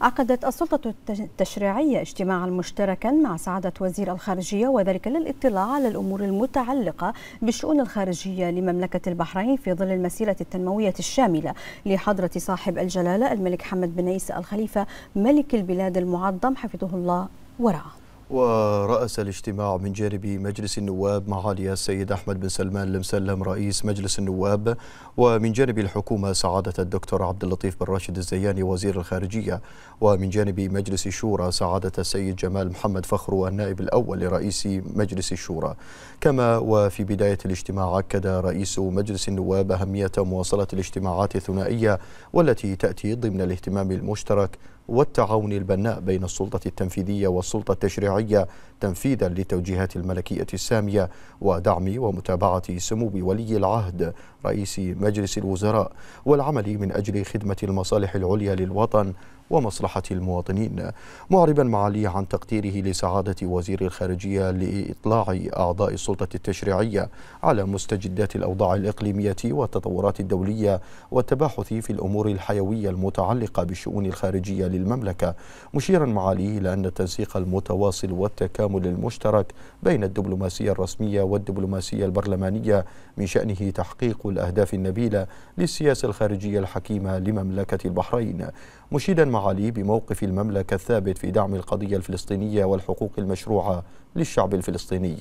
عقدت السلطة التشريعية اجتماعا مشتركا مع سعادة وزير الخارجية وذلك للاطلاع على الأمور المتعلقة بالشؤون الخارجية لمملكة البحرين في ظل المسيرة التنموية الشاملة لحضرة صاحب الجلالة الملك حمد بن عيسى الخليفة ملك البلاد المعظم حفظه الله ورعاه ورأس الاجتماع من جانب مجلس النواب معالي السيد أحمد بن سلمان المسلم رئيس مجلس النواب ومن جانب الحكومة سعادة الدكتور عبد اللطيف بن راشد الزياني وزير الخارجية ومن جانب مجلس الشورى سعادة السيد جمال محمد فخرو النائب الأول لرئيس مجلس الشورى كما وفي بداية الاجتماع أكد رئيس مجلس النواب أهمية مواصلة الاجتماعات الثنائية والتي تأتي ضمن الاهتمام المشترك والتعاون البناء بين السلطة التنفيذية والسلطة التشريعية تنفيذا لتوجيهات الملكية السامية ودعم ومتابعة سمو ولي العهد رئيس مجلس الوزراء والعمل من أجل خدمة المصالح العليا للوطن ومصلحة المواطنين معربا معالي عن تقديره لسعادة وزير الخارجية لإطلاع أعضاء السلطة التشريعية على مستجدات الأوضاع الإقليمية والتطورات الدولية والتباحث في الأمور الحيوية المتعلقة بالشؤون الخارجية للمملكة مشيرا معاليه إلى أن التنسيق المتواصل والتكامل المشترك بين الدبلوماسية الرسمية والدبلوماسية البرلمانية من شأنه تحقيق الأهداف النبيلة للسياسة الخارجية الحكيمة لمملكة البحرين مشيدا معاليه بموقف المملكة الثابت في دعم القضية الفلسطينية والحقوق المشروعة للشعب الفلسطيني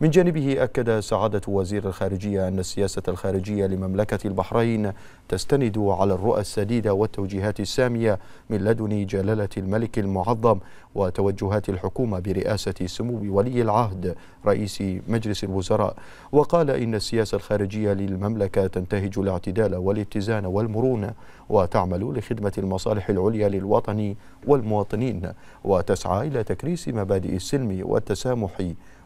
من جانبه أكد سعادة وزير الخارجية أن السياسة الخارجية لمملكة البحرين تستند على الرؤى السديدة والتوجيهات السامية من لدن تدين جلالة الملك المعظم وتوجهات الحكومة برئاسة سمو ولي العهد رئيس مجلس الوزراء وقال إن السياسة الخارجية للمملكة تنتهج الاعتدال والاتزان والمرونة وتعمل لخدمة المصالح العليا للوطن والمواطنين وتسعى إلى تكريس مبادئ السلم والتسامح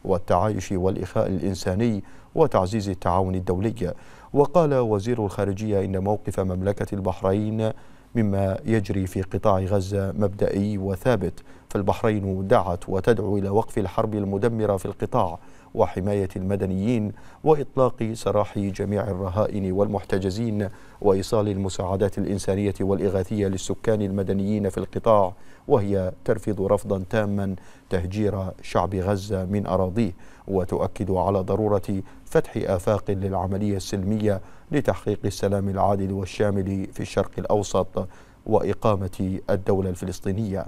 والتعايش والإخاء الإنساني وتعزيز التعاون الدولي وقال وزير الخارجية إن موقف مملكة البحرين مما يجري في قطاع غزة مبدئي وثابت فالبحرين دعت وتدعو إلى وقف الحرب المدمرة في القطاع وحماية المدنيين وإطلاق سراح جميع الرهائن والمحتجزين وإيصال المساعدات الإنسانية والإغاثية للسكان المدنيين في القطاع وهي ترفض رفضا تاما تهجير شعب غزة من أراضيه وتؤكد على ضرورة فتح آفاق للعملية السلمية لتحقيق السلام العادل والشامل في الشرق الأوسط وإقامة الدولة الفلسطينية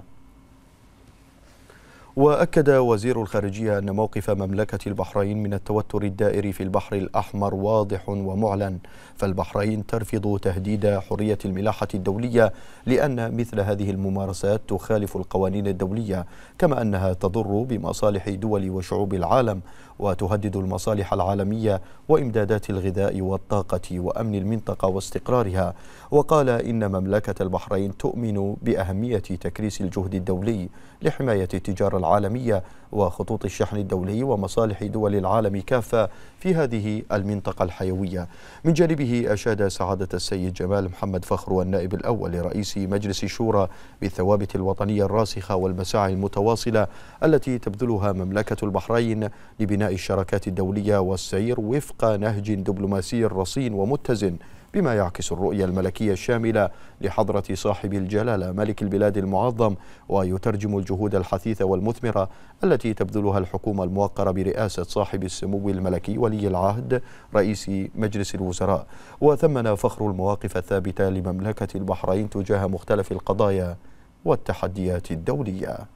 وأكد وزير الخارجية أن موقف مملكة البحرين من التوتر الدائر في البحر الأحمر واضح ومعلن فالبحرين ترفض تهديد حرية الملاحة الدولية لأن مثل هذه الممارسات تخالف القوانين الدولية كما أنها تضر بمصالح دول وشعوب العالم وتهدد المصالح العالمية وإمدادات الغذاء والطاقة وأمن المنطقة واستقرارها وقال إن مملكة البحرين تؤمن بأهمية تكريس الجهد الدولي لحماية التجارة العالمية وخطوط الشحن الدولي ومصالح دول العالم كافة في هذه المنطقة الحيوية من جانبه أشاد سعادة السيد جمال محمد فخر النائب الأول لرئيس مجلس الشورى بالثوابت الوطنية الراسخة والمساعي المتواصلة التي تبذلها مملكة البحرين لبناء الشراكات الدولية والسير وفق نهج دبلوماسي رصين ومتزن بما يعكس الرؤية الملكية الشاملة لحضرة صاحب الجلالة ملك البلاد المعظم ويترجم الجهود الحثيثة والمثمرة التي تبذلها الحكومة الموقرة برئاسة صاحب السمو الملكي ولي العهد رئيس مجلس الوزراء وثمن فخر المواقف الثابتة لمملكة البحرين تجاه مختلف القضايا والتحديات الدوليه